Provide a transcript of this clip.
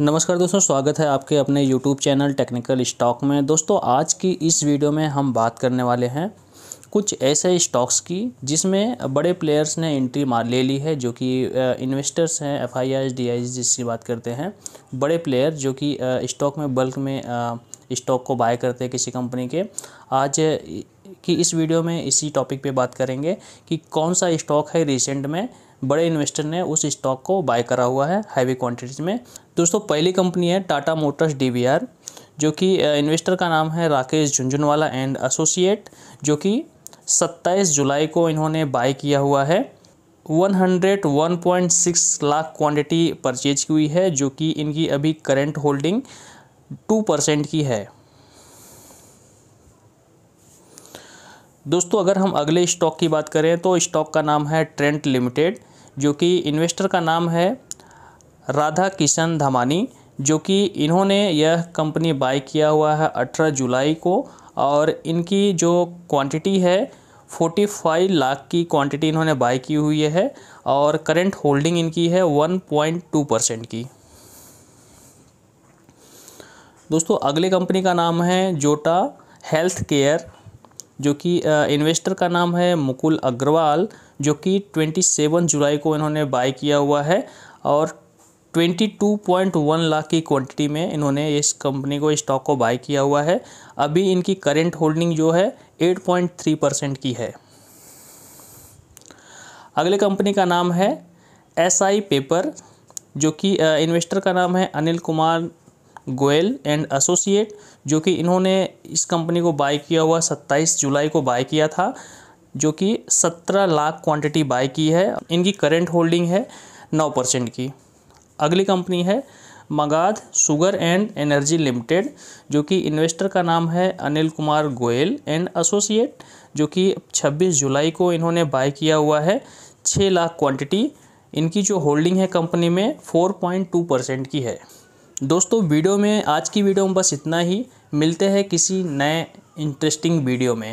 नमस्कार दोस्तों स्वागत है आपके अपने YouTube चैनल टेक्निकल स्टॉक में दोस्तों आज की इस वीडियो में हम बात करने वाले हैं कुछ ऐसे स्टॉक्स की जिसमें बड़े प्लेयर्स ने एंट्री मार ले ली है जो कि इन्वेस्टर्स हैं F I S D I जिसकी बात करते हैं बड़े प्लेयर जो कि स्टॉक में बल्क में स्टॉक को बाय करते हैं किसी कंपनी के आज कि इस वीडियो में इसी टॉपिक पे बात करेंगे कि कौन सा स्टॉक है रिसेंट में बड़े इन्वेस्टर ने उस स्टॉक को बाय करा हुआ है हैवी क्वांटिटीज में दोस्तों पहली कंपनी है टाटा मोटर्स डी जो कि इन्वेस्टर का नाम है राकेश झुंझुनवाला एंड एसोसिएट जो कि 27 जुलाई को इन्होंने बाय किया हुआ है 101.6 लाख क्वांटिटी परचेज की हुई है जो कि इनकी अभी करंट होल्डिंग टू परसेंट की है दोस्तों अगर हम अगले स्टॉक की बात करें तो स्टॉक का नाम है ट्रेंट लिमिटेड जो कि इन्वेस्टर का नाम है राधा किशन धमानी जो कि इन्होंने यह कंपनी बाय किया हुआ है अठारह जुलाई को और इनकी जो क्वांटिटी है 45 लाख की क्वांटिटी इन्होंने बाय की हुई है और करंट होल्डिंग इनकी है 1.2 परसेंट की दोस्तों अगले कंपनी का नाम है जोटा हेल्थ केयर जो कि इन्वेस्टर का नाम है मुकुल अग्रवाल जो कि 27 जुलाई को इन्होंने बाय किया हुआ है और 22.1 लाख की क्वांटिटी में इन्होंने इस कंपनी को स्टॉक को बाय किया हुआ है अभी इनकी करेंट होल्डिंग जो है 8.3 परसेंट की है अगले कंपनी का नाम है एस आई पेपर जो कि इन्वेस्टर का नाम है अनिल कुमार गोयल एंड एसोसिएट जो कि इन्होंने इस कंपनी को बाय किया हुआ 27 जुलाई को बाय किया था जो कि 17 लाख क्वांटिटी बाय की है इनकी करेंट होल्डिंग है 9 परसेंट की अगली कंपनी है Magadh sugar and energy limited जो कि इन्वेस्टर का नाम है अनिल कुमार गोयल एंड एसोसिएट जो कि 26 जुलाई को इन्होंने बाय किया हुआ है 6 लाख क्वांटिटी इनकी जो होल्डिंग है कंपनी में 4.2 परसेंट की है दोस्तों वीडियो में आज की वीडियो में बस इतना ही मिलते हैं किसी नए इंटरेस्टिंग वीडियो में